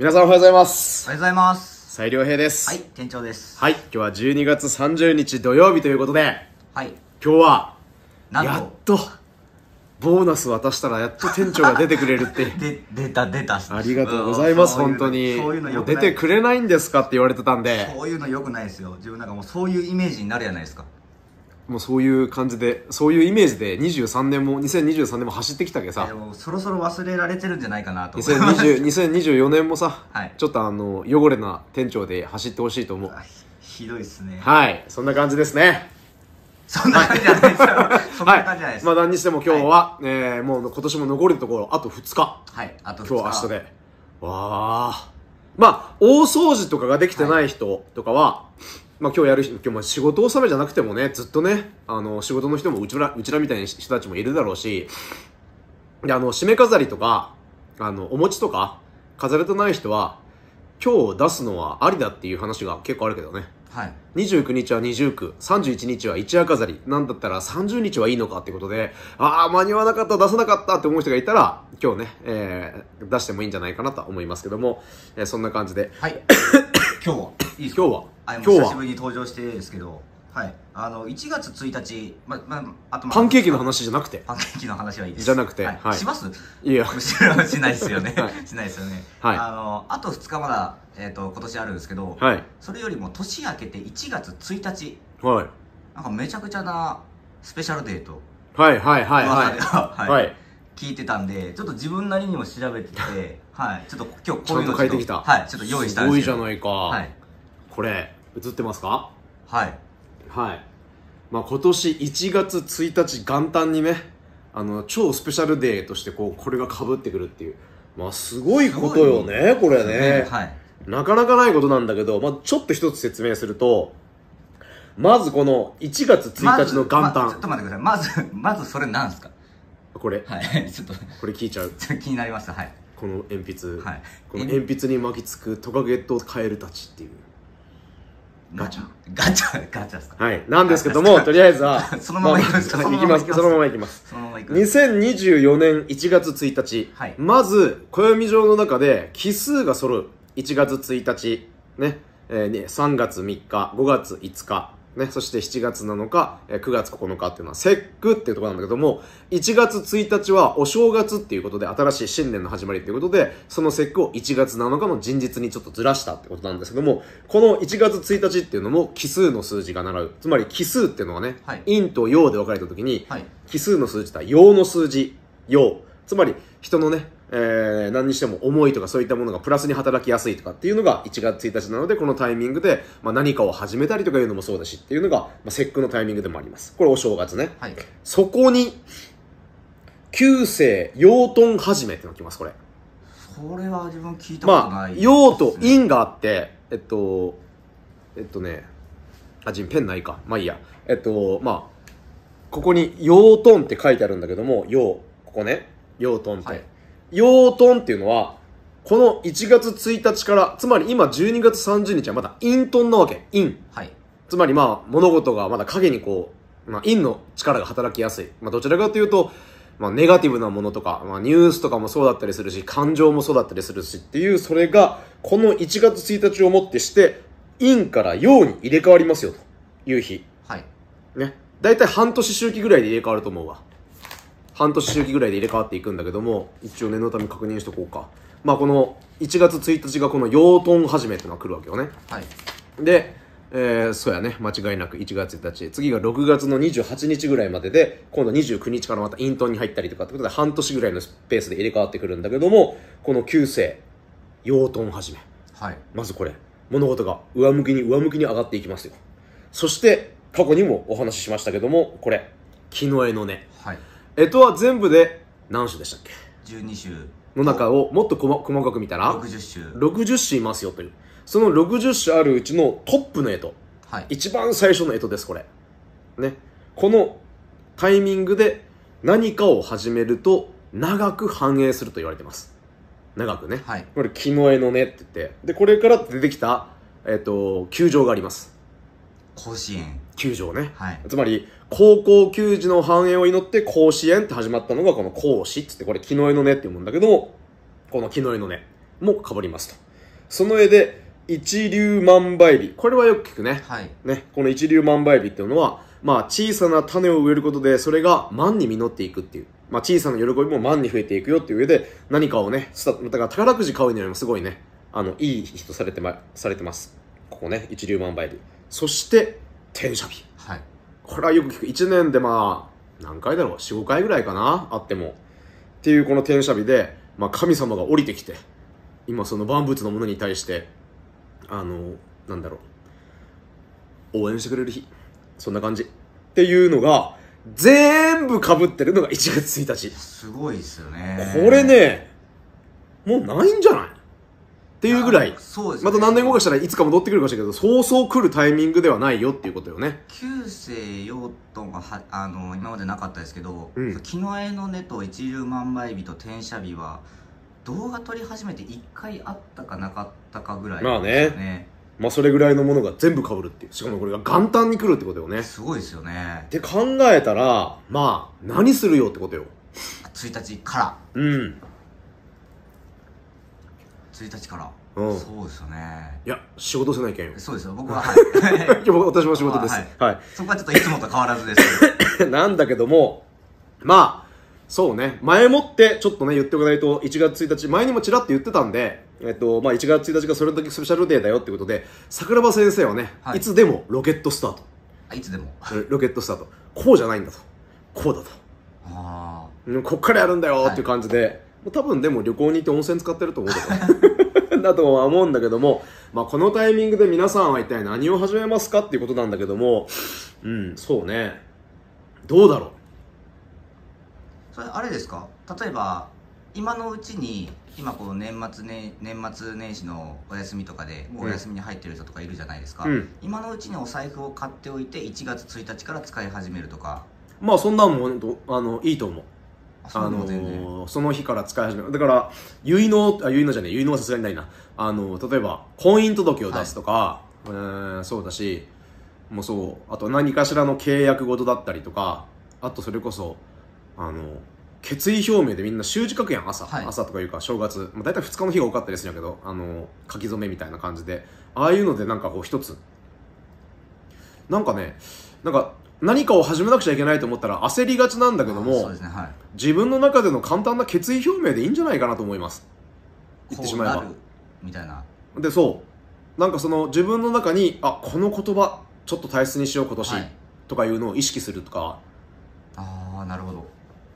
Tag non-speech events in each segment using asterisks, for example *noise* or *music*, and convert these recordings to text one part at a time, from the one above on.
皆さんおはようございます。おはようございます。斉良平です。はい、店長です。はい、今日は12月30日土曜日ということで、はい。今日は、やっと、ボーナス渡したらやっと店長が出てくれるって。*laughs* で、出た出た。ありがとうございます、本当に。そういうのよく出てくれないんですかって言われてたんで。そういうのよくないですよ。自分なんかもうそういうイメージになるじゃないですか。もうそういう感じでそういうイメージで23年も2023年も走ってきたけどさそろそろ忘れられてるんじゃないかなと2024年もさ、はい、ちょっとあの汚れな店長で走ってほしいと思うひどいっすねはいそんな感じですねそんな感じじゃないですかそんな感じじゃないです。まあ何にしても今日は、ええもう今年も残るところ、あと2日。はい、あと2日。今日明日で。わあ。まあ、大掃除とかができてない人とかは、まあ、今日やる今日も仕事納めじゃなくてもね、ずっとね、あの、仕事の人もうちら、うちらみたいな人たちもいるだろうし、で、あの、締め飾りとか、あの、お餅とか、飾れてない人は、今日出すのはありだっていう話が結構あるけどね。はい。29日は2重区、31日は一夜飾り、なんだったら30日はいいのかってことで、ああ、間に合わなかった、出さなかったって思う人がいたら、今日ね、えー、出してもいいんじゃないかなと思いますけども、えー、そんな感じで。はい。*laughs* 今日はいいですか今日はあ今日は久しぶりに登場してですけどはいあの1月1日ままあとまあパンケーキの話じゃなくてパンケーキの話はいいですじゃなくてはいはいしますいや *laughs* しないですよね、はいしないですよね、はいあのあと2日まだ、えー、と今年あるんですけど、はいそれよりも年明けて1月1日はいなんかめちゃくちゃなスペシャルデート。はいはいはいは、はい、はい *laughs* 聞いてたんでちょっと自分なりにも調べててはいちょっと今日こういうのちってきたはいちょっと用意したんすごいじゃないか、はい、これ映ってますかはいはいまあ今年1月1日元旦にねあの超スペシャルデーとしてこうこれがかぶってくるっていうまあすごいことよねこれね、はい、なかなかないことなんだけど、まあ、ちょっと一つ説明するとまずこの1月1日の元旦、ま、ちょっと待ってくださいまずまずそれなんですかこれはいちょっとこれ聞いちゃう気になりますはいこの鉛筆、はい、この鉛筆に巻きつくトカゲとカエルたちっていうガチャガチャガチャですかはいなんですけどもとりあえずは *laughs* そのままいきます、まそのままいきますそのままいきます2024年1月1日、はい、まず暦上の中で奇数が揃う1月1日ねえーね、3月3日5月5日ね、そして7月7日、9月9日っていうのは節句っていうところなんだけども、1月1日はお正月っていうことで、新しい新年の始まりっていうことで、その節句を1月7日の人日にちょっとずらしたってことなんですけども、この1月1日っていうのも奇数の数字が習う。つまり奇数っていうのはね、はい、陰と陽で分かれた時に、はい、奇数の数字とは陽の数字、陽。つまり人のね、えー、何にしても思いとかそういったものがプラスに働きやすいとかっていうのが1月1日なので、このタイミングで、まあ、何かを始めたりとかいうのもそうだしっていうのが、まあ、節句のタイミングでもあります。これお正月ね。はい、そこに、九世養豚始めってのが来ます、これ。それは自分聞いたことない、ね、まあ、用と因があって、えっと、えっとね、あ、ジンペンないか。まあいいや。えっと、まあ、ここに、養豚って書いてあるんだけども、養、ここね、養豚って。はい養豚っていうのは、この1月1日から、つまり今12月30日はまだ陰豚なわけ。陰。はい。つまりまあ、物事がまだ影にこう、まあ、陰の力が働きやすい。まあ、どちらかというと、まあ、ネガティブなものとか、まあ、ニュースとかもそうだったりするし、感情もそうだったりするしっていう、それが、この1月1日をもってして、陰から陽に入れ替わりますよ、という日。はい。ね。だいたい半年周期ぐらいで入れ替わると思うわ。半年周期ぐらいで入れ替わっていくんだけども、一応念のため確認しとこうか。まあこの1月1日がこの養豚始めってのが来るわけよね。はい。で、えー、そうやね、間違いなく1月1日。次が6月の28日ぐらいまでで、今度29日からまた陰遁に入ったりとかってことで、半年ぐらいのペースで入れ替わってくるんだけども、この旧姓、養豚始め。はい。まずこれ、物事が上向きに上向きに上がっていきますよ。そして、過去にもお話ししましたけども、これ、木の絵のね。はい。えとは全部で何種でしたっけ12種の中をもっと細かく見たら60種60種いますよというその60種あるうちのトップの干支、はい、一番最初の干支ですこれねこのタイミングで何かを始めると長く繁栄すると言われてます長くね、はい、これ「木の絵のね」って言ってでこれから出てきた、えっ、ー、と球場があります甲子園球場ね、はい、つまり高校球児の繁栄を祈って甲子園って始まったのがこの甲子っつってこれ木の絵の根って読むんだけども、この木の絵の根も被りますと。その絵で一粒万倍日。これはよく聞くね。はい。ね。この一粒万倍日っていうのは、まあ小さな種を植えることでそれが万に実っていくっていう。まあ小さな喜びも万に増えていくよっていう上で何かをね、だから宝くじ買うよりもすごいね、あの、いい日とされてま、されてます。ここね、一粒万倍日。そして、天赦日。はい。これはよく聞く。1年でまあ、何回だろう ?4、5回ぐらいかなあっても。っていうこの天写日で、まあ神様が降りてきて、今その万物のものに対して、あの、なんだろう。応援してくれる日。そんな感じ。っていうのが、全部かぶってるのが1月1日。すごいですよね。これね、もうないんじゃないっていうぐらいそうです、ね、また何年後かしたらいつか戻ってくるかもしれないけどそうそう来るタイミングではないよっていうことよね旧世用途がはあの今までなかったですけど「うん、木の絵の根」と「一粒万倍日」と「転写日」は動画撮り始めて1回あったかなかったかぐらい、ね、まあねまあそれぐらいのものが全部かぶるっていうしかもこれが元旦に来るってことよねすごいですよねって考えたらまあ何するよってことよ1日からうん1日からうんそうですよねいや仕事せないけんそうですよ僕は *laughs* はい今日私も仕事ですはい、そこはちょっといつもと変わらずですけど *laughs* なんだけどもまあそうね前もってちょっとね言っておかないと1月1日前にもちらっと言ってたんでえっとまあ、1月1日がそれだけスペシャルデーだよってことで桜庭先生はね、はいい、つでもロケットスタートあいつでもロケットスタートこうじゃないんだとこうだとあうんこっからやるんだよっていう感じで、もう多分でも旅行に行って温泉使ってると思うけど *laughs* んだとは思うんだけども、まあ、このタイミングで皆さんは一体何を始めますかっていうことなんだけども、うん、そうね。どうだろうそれ、あれですか例えば、今のうちに、今この年末、ね、年末年始のお休みとかで、お休みに入ってる人とかいるじゃないですか、うん、今のうちにお財布を買っておいて、1月1日から使い始めるとか。まあ、そんなんも、あの、いいと思う。あのその日から使い始めるだから結納あ結納じゃねえ結納はさすがにないなあの例えば婚姻届を出すとか、はい、そうだしもうそうあと何かしらの契約事だったりとかあとそれこそあの決意表明でみんな習字書くやん朝、はい、朝とかいうか正月、まあ、大体2日の日が多かったりするんやけどあの書き初めみたいな感じでああいうのでなんかこう一つなんかねなんか何かを始めなくちゃいけないと思ったら焦りがちなんだけども、ねはい、自分の中での簡単な決意表明でいいんじゃないかなと思います言ってしまえばみたいなでそうなんかその自分の中にあこの言葉ちょっと大切にしよう今年、はい、とかいうのを意識するとかああなるほど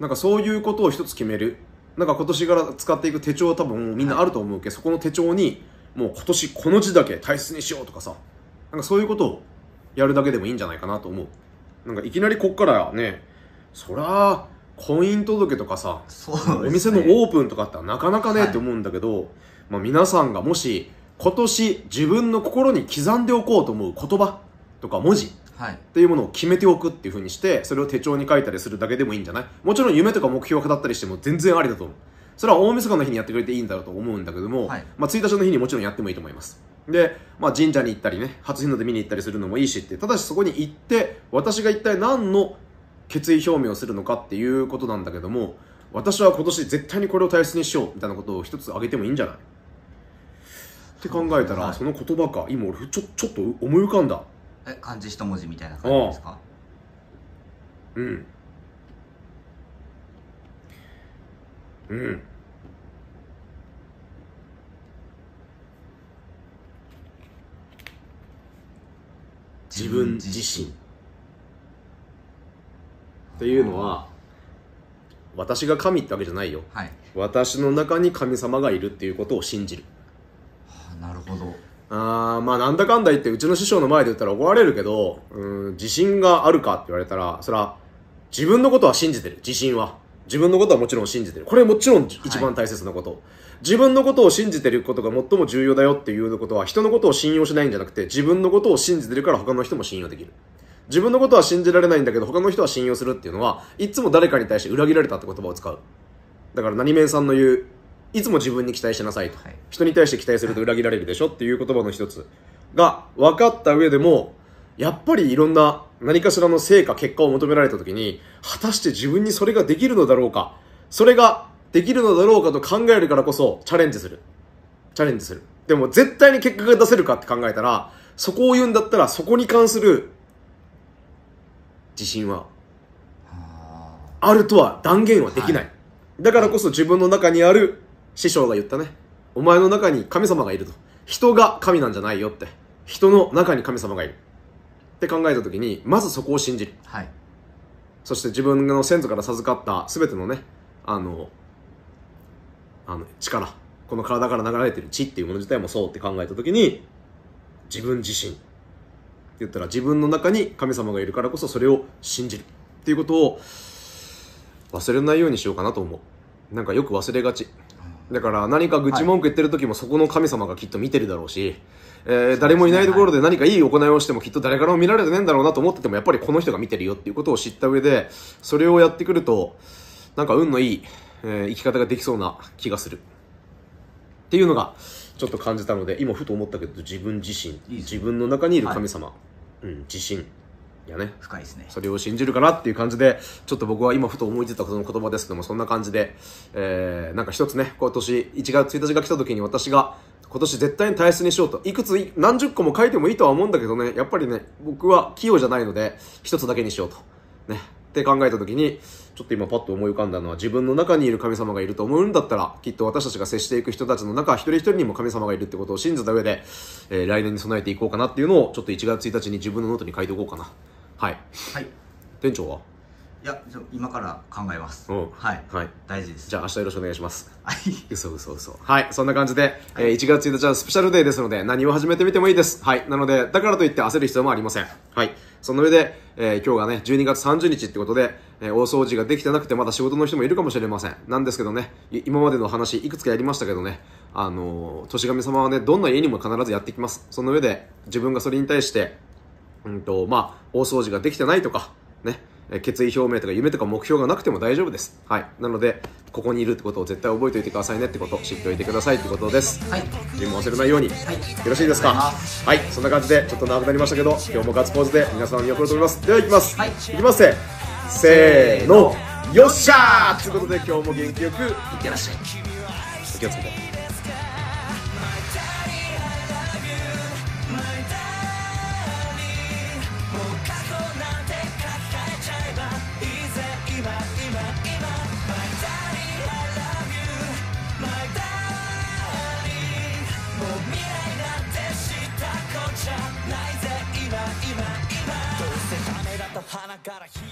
なんかそういうことを一つ決めるなんか今年から使っていく手帳は多分みんなあると思うけど、はい、そこの手帳にもう今年この字だけ大切にしようとかさなんかそういうことをやるだけでもいいんじゃないかなと思うなんかいきなりこっからね、そら、婚姻届とかさ、ね、お店のオープンとかってなかなかね、えとって思うんだけど、まあ、皆さんがもし今年自分の心に刻んでおこうと思う言葉とか文字っていうものを決めておくっていうふうにしてそれを手帳に書いたりするだけでもいいんじゃないもちろん夢とか目標を語ったりしても全然ありだと思うそれは大晦日の日にやってくれていいんだろうと思うんだけども、はい、まあ、1日の日にもちろんやってもいいと思いますで、まあ、神社に行ったりね、初日の出見に行ったりするのもいいしって、ただしそこに行って、私が一体何の決意表明をするのかっていうことなんだけども、私は今年絶対にこれを大切にしようみたいなことを一つ挙げてもいいんじゃないって考えたら、その言葉か、今俺ちょちょっと思い浮かんだ。え、漢字一文字みたいな感じですかうん。うん。自分自身っていうのは私が神ってわけじゃないよ、はい、私の中に神様がいるっていうことを信じる、はあ、なるほどあまあなんだかんだ言ってうちの師匠の前で言ったら怒られるけどうん自信があるかって言われたらそれは自分のことは信じてる自信は自分のことはもちろん信じてるこれもちろん一番大切なこと、はい自分のことを信じてることが最も重要だよっていうことは、人のことを信用しないんじゃなくて、自分のことを信じてるから他の人も信用できる。自分のことは信じられないんだけど、他の人は信用するっていうのは、いつも誰かに対して裏切られたって言葉を使う。だから、何面さんの言う、いつも自分に期待しなさいと。はい、人に対して期待すると裏切られるでしょっていう言葉の一つが分かった上でも、やっぱりいろんな何かしらの成果、結果を求められた時に、果たして自分にそれができるのだろうか。それができるのだろうかと考えるからこそ、チャレンジする。チャレンジする。でも絶対に結果が出せるかって考えたら、そこを言うんだったら、そこに関する自信は、あるとは断言はできない。はい、だからこそ自分の中にある、師匠が言ったね。お前の中に神様がいると。人が神なんじゃないよって。人の中に神様がいる。って考えた時に、まずそこを信じる。はい。そして自分の先祖から授かった全てのね、あの、あの、力、この体から流れてる血っていうもの自体もそうって考えた時に、自分自身って言ったら自分の中に神様がいるからこそそれを信じるっていうことを忘れないようにしようかなと思う。なんかよく忘れがち。だから何か愚痴文句言ってる時もそこの神様がきっと見てるだろうし、えー、誰もいないところで何かいい行いをしてもきっと誰からも見られてねえんだろうなと思っててもやっぱりこの人が見てるよっていうことを知った上でそれをやってくるとなんか運のいいえー、生き方ができそうな気がする。っていうのが、ちょっと感じたので、今ふと思ったけど、自分自身、自分の中にいる神様、はい、うん、自信。やね。深いですね。それを信じるかなっていう感じで、ちょっと僕は今ふと思いついたその言葉ですけども、そんな感じで、えー、なんか一つね、今年1月1日が来た時に私が、今年絶対に大切にしようと、いくつ、何十個も書いてもいいとは思うんだけどね、やっぱりね、僕は器用じゃないので、一つだけにしようと。ね。って考えた時に、ちょっと今パッと思い浮かんだのは自分の中にいる神様がいると思うんだったらきっと私たちが接していく人たちの中一人一人にも神様がいるってことを信じた上で、えー、来年に備えていこうかなっていうのをちょっと1月1日に自分のノートに書いておこうかなはい、はい、店長はいや今から考えますはい、はい、大事ですじゃあ明日よろしくお願いしますはい嘘嘘嘘はいそんな感じで、えー、1月1日はスペシャルデーですので何を始めてみてもいいですはいなのでだからといって焦る必要もありませんはいその上で、えー、今日がね、12月30日ってことで、えー、大掃除ができてなくてまだ仕事の人もいるかもしれません。なんですけどね、今までの話いくつかやりましたけどね、あのー、年神様はね、どんな家にも必ずやってきます。その上で、自分がそれに対して、うんと、まあ、大掃除ができてないとか、ね、決意表明とか夢とか目標がなくても大丈夫です。はい。なので、ここにいるってことを絶対覚えておいてくださいねってこと、知っておいてくださいってことです。はい。自分忘れないように。はい。よろしいですかはい。そんな感じで、ちょっと長くなりましたけど、今日もガッツポーズで皆さん見送ると思います。では、行きます。はい。行きますせ。せーの。よっしゃーということで、今日も元気よく、いってらっしゃい。お気をつけて。鼻から火